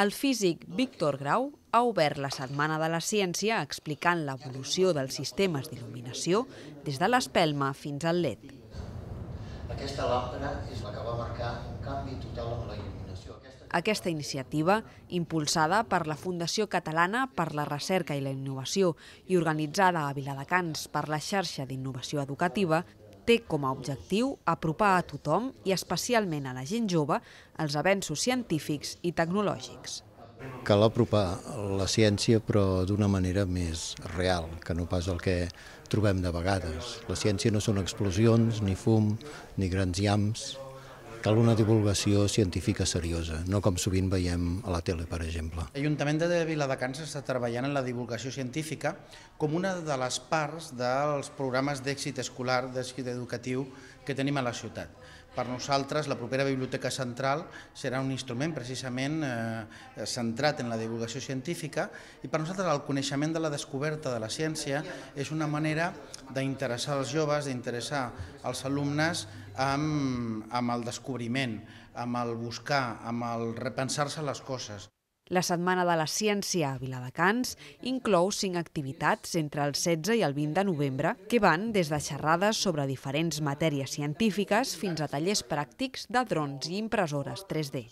El físic Víctor Grau ha obert la Setmana de la Ciència explicant l'evolució dels sistemes d'il·luminació des de l'espelma fins al LED. Aquesta làmpara és la que va marcar un canvi total en la il·luminació. Aquesta... Aquesta iniciativa, impulsada per la Fundació Catalana per la Recerca i la Innovació i organitzada a Viladecans per la xarxa d'innovació educativa, té com a objectiu apropar a tothom i especialment a la gent jove els avenços científics i tecnològics. Cal apropar la ciència però d'una manera més real, que no pas el que trobem de vegades. La ciència no són explosions, ni fum, ni grans llams, Cal una divulgació científica seriosa, no com sovint veiem a la tele, per exemple. L'Ajuntament de Viladecans està treballant en la divulgació científica com una de les parts dels programes d'èxit escolar, d'èxit educatiu que tenim a la ciutat. Per nosaltres, la propera Biblioteca Central serà un instrument precisament eh, centrat en la divulgació científica i per nosaltres el coneixement de la descoberta de la ciència és una manera d'interessar els joves, d'interessar els alumnes amb, amb el descobriment, amb el buscar, amb el repensar-se les coses. La Setmana de la Ciència a Viladecans inclou cinc activitats entre el 16 i el 20 de novembre que van des de xerrades sobre diferents matèries científiques fins a tallers pràctics de drons i impressores 3D.